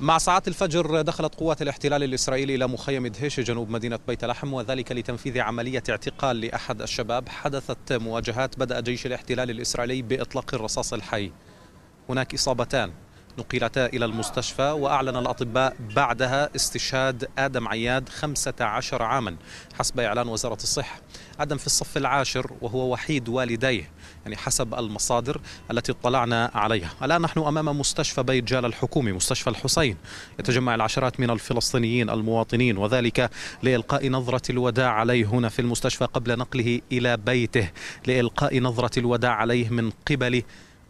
مع ساعات الفجر دخلت قوات الاحتلال الإسرائيلي إلى مخيم دهيش جنوب مدينة بيت لحم وذلك لتنفيذ عملية اعتقال لأحد الشباب حدثت مواجهات بدأ جيش الاحتلال الإسرائيلي بإطلاق الرصاص الحي هناك إصابتان نقلتا إلى المستشفى وأعلن الأطباء بعدها استشهاد آدم عياد 15 عاما حسب إعلان وزارة الصحة آدم في الصف العاشر وهو وحيد والديه يعني حسب المصادر التي اطلعنا عليها الآن نحن أمام مستشفى بيت جال الحكومي مستشفى الحسين يتجمع العشرات من الفلسطينيين المواطنين وذلك لإلقاء نظرة الوداع عليه هنا في المستشفى قبل نقله إلى بيته لإلقاء نظرة الوداع عليه من قبل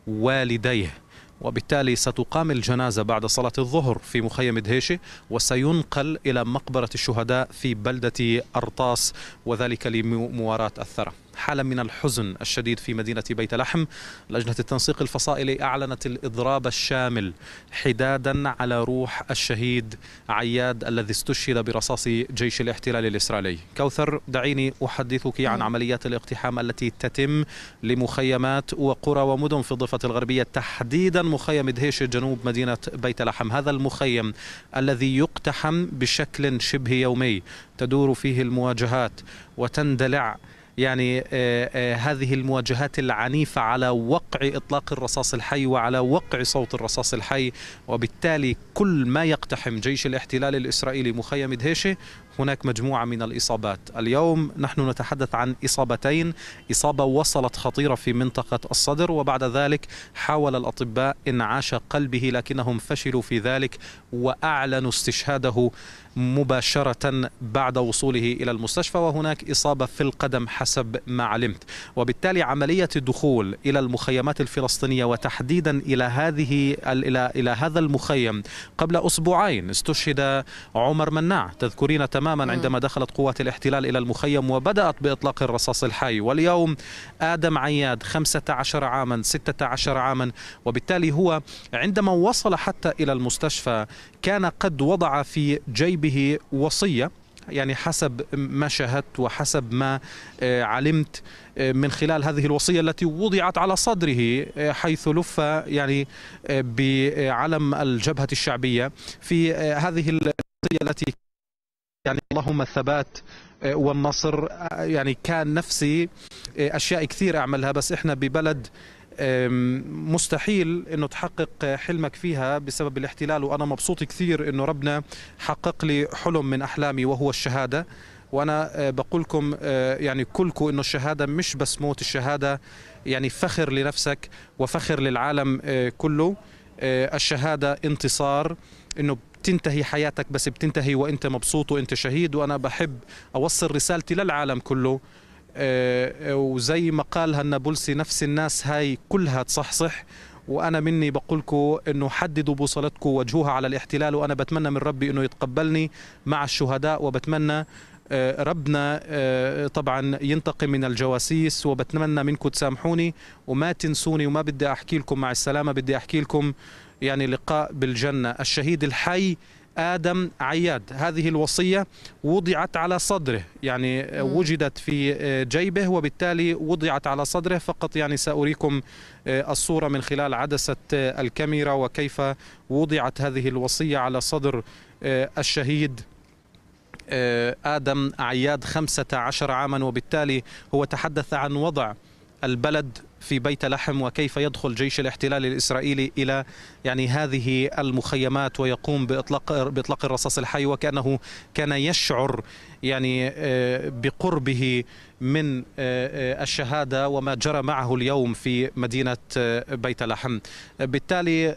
والديه وبالتالي ستقام الجنازة بعد صلاة الظهر في مخيم دهيشة وسينقل إلى مقبرة الشهداء في بلدة أرطاس وذلك لمواراة الثرى حالة من الحزن الشديد في مدينة بيت لحم لجنة التنسيق الفصائلي أعلنت الإضراب الشامل حدادا على روح الشهيد عياد الذي استشهد برصاص جيش الاحتلال الإسرائيلي كوثر دعيني أحدثك عن نعم. عمليات الاقتحام التي تتم لمخيمات وقرى ومدن في الضفة الغربية تحديدا عن مخيم دهيش جنوب مدينة بيت لحم هذا المخيم الذي يقتحم بشكل شبه يومي تدور فيه المواجهات وتندلع يعني آه، آه، هذه المواجهات العنيفة على وقع إطلاق الرصاص الحي وعلى وقع صوت الرصاص الحي وبالتالي كل ما يقتحم جيش الاحتلال الإسرائيلي مخيم دهيشة هناك مجموعة من الإصابات اليوم نحن نتحدث عن إصابتين إصابة وصلت خطيرة في منطقة الصدر وبعد ذلك حاول الأطباء إنعاش قلبه لكنهم فشلوا في ذلك وأعلنوا استشهاده مباشرة بعد وصوله إلى المستشفى وهناك إصابة في القدم حسب ما علمت وبالتالي عملية الدخول إلى المخيمات الفلسطينية وتحديدا إلى هذه إلى إلى هذا المخيم قبل أسبوعين استشهد عمر مناع تذكرين تماما تماما عندما دخلت قوات الاحتلال إلى المخيم وبدأت بإطلاق الرصاص الحي واليوم آدم عياد 15 عاما 16 عاما وبالتالي هو عندما وصل حتى إلى المستشفى كان قد وضع في جيبه وصية يعني حسب ما شاهدت وحسب ما آه، علمت آه، من خلال هذه الوصيه التي وضعت على صدره آه، حيث لف يعني بعلم الجبهه الشعبيه في هذه الوصيه التي يعني اللهم الثبات آه، والنصر آه، يعني كان نفسي آه، اشياء كثير اعملها بس احنا ببلد مستحيل انه تحقق حلمك فيها بسبب الاحتلال وانا مبسوط كثير انه ربنا حقق لي حلم من احلامي وهو الشهاده وانا بقول لكم يعني كلكم انه الشهاده مش بس موت الشهاده يعني فخر لنفسك وفخر للعالم كله الشهاده انتصار انه بتنتهي حياتك بس بتنتهي وانت مبسوط وانت شهيد وانا بحب اوصل رسالتي للعالم كله آه، آه، وزي ما قال هالنابلسي نفس الناس هاي كلها تصحصح وانا مني بقولكم انه حددوا بوصلتكم وجهوها على الاحتلال وانا بتمنى من ربي انه يتقبلني مع الشهداء وبتمنى آه، ربنا آه، طبعا ينتقم من الجواسيس وبتمنى منكم تسامحوني وما تنسوني وما بدي احكي لكم مع السلامه بدي احكي لكم يعني لقاء بالجنه الشهيد الحي آدم عياد هذه الوصية وضعت على صدره يعني وجدت في آه، جيبه وبالتالي وضعت على صدره فقط يعني سأريكم الصورة من خلال عدسة الكاميرا وكيف وضعت هذه الوصية على صدر الشهيد آه، آدم عياد 15 عاما وبالتالي هو تحدث عن وضع البلد في بيت لحم وكيف يدخل جيش الاحتلال الاسرائيلي الى يعني هذه المخيمات ويقوم باطلاق باطلاق الرصاص الحي وكانه كان يشعر يعني آه، بقربه من آه، آه، الشهادة وما جرى معه اليوم في مدينة آه، بيت لحم بالتالي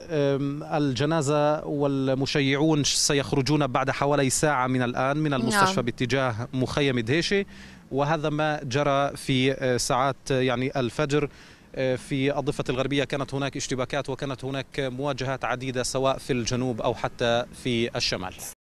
الجنازة والمشيعون سيخرجون بعد حوالي ساعة من الآن من المستشفى نعم. باتجاه مخيم دهيشي وهذا ما جرى في ساعات يعني الفجر في الضفة الغربية كانت هناك اشتباكات وكانت هناك مواجهات عديدة سواء في الجنوب أو حتى في الشمال